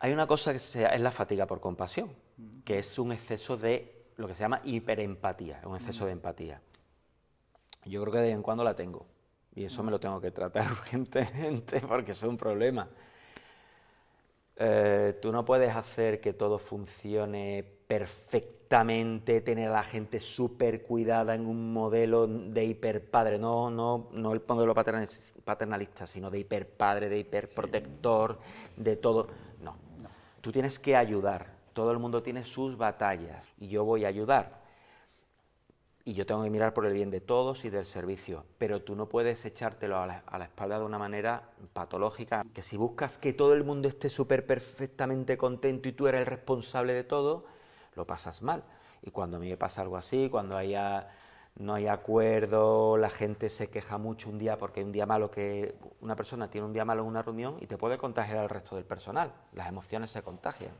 Hay una cosa que es la fatiga por compasión, que es un exceso de lo que se llama hiperempatía, un exceso de empatía. Yo creo que de vez en cuando la tengo y eso me lo tengo que tratar urgentemente porque es un problema. Eh, tú no puedes hacer que todo funcione perfectamente, tener a la gente súper cuidada en un modelo de hiperpadre, no, no, no el modelo paternalista, sino de hiperpadre, de hiperprotector, de todo Tú tienes que ayudar. Todo el mundo tiene sus batallas y yo voy a ayudar. Y yo tengo que mirar por el bien de todos y del servicio. Pero tú no puedes echártelo a la, espalda de una manera patológica. Que si buscas que todo el mundo esté súper perfectamente contento y tú eres el responsable de todo, lo pasas mal. Y cuando a mí me pasa algo así, cuando haya no hay acuerdo, la gente se queja mucho un día porque hay un día malo que una persona tiene un día malo en una reunión y te puede contagiar al resto del personal. Las emociones se contagian.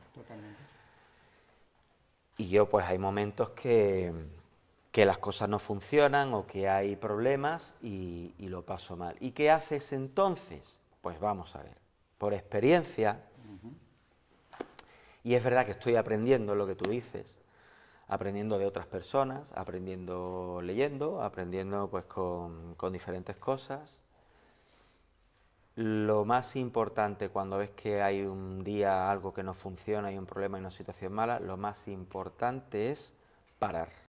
Y yo pues hay momentos que, que las cosas no funcionan o que hay problemas y, lo paso mal. ¿Y qué haces entonces? Pues vamos a ver. Por experiencia, y es verdad que estoy aprendiendo lo que tú dices, aprendiendo de otras personas, aprendiendo leyendo, aprendiendo pues con, diferentes cosas. Lo más importante cuando ves que hay un día algo que no funciona, hay un problema, hay una situación mala, lo más importante es parar.